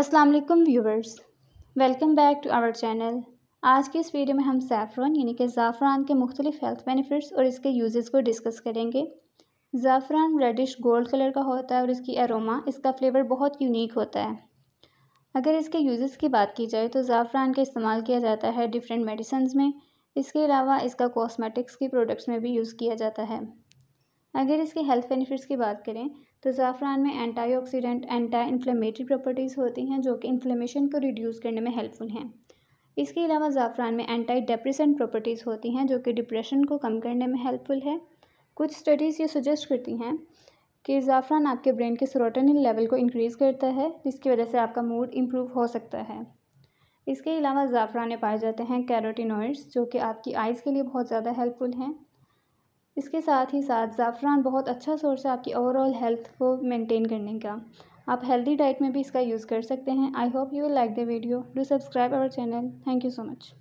अस्सलाम वालेकुम viewers welcome back to our channel आज के इस वीडियो में हम सैफ़रन यानी कि ज़ाफ़रान के मुख्तलिफ हेल्थ बेनिफिट्स और इसके यूजेस को डिस्कस करेंगे ज़ाफ़रान रेडिश गोल्ड कलर का होता है और इसकी एरोमा इसका फ्लेवर बहुत यूनिक होता है अगर इसके यूजेस की बात की जाए तो ज़ाफ़रान का इस्तेमाल किया जाता है डिफरेंट मेडिसन्स में इसके अलावा इसका कॉस्मेटिक्स के प्रोडक्ट्स में भी यूज़ किया जाता है अगर इसके हेल्थ बेनिफिट्स की बात करें तो ज़ाफ़रान में antioxidant anti inflammatory properties होती हैं जो कि इन्फ्लेमेशन को रिड्यूस करने में हेल्पफुल हैं इसके अलावा ज़ाफ़रान में एंटी डिप्रेसेंट प्रॉपर्टीज़ होती हैं जो कि डिप्रेशन को कम करने में हेल्पफुल है कुछ स्टडीज़ ये सजेस्ट करती हैं कि ज़ाफ़रान आपके ब्रेन के सरोटनिन लेवल को इंक्रीज़ करता है जिसकी वजह से आपका मूड इम्प्रूव हो सकता है इसके अलावा ज़ाफ़रान में पाए जाते हैं कैरोटिनोइड्स जो कि आपकी आइज़ के लिए बहुत ज़्यादा हेल्पफुल हैं इसके साथ ही साथ ज़ाफ़रान बहुत अच्छा सोर्स है आपकी ओवरऑल हेल्थ को मेंटेन करने का आप हेल्दी डाइट में भी इसका यूज़ कर सकते हैं I hope you will like the video do subscribe our channel thank you so much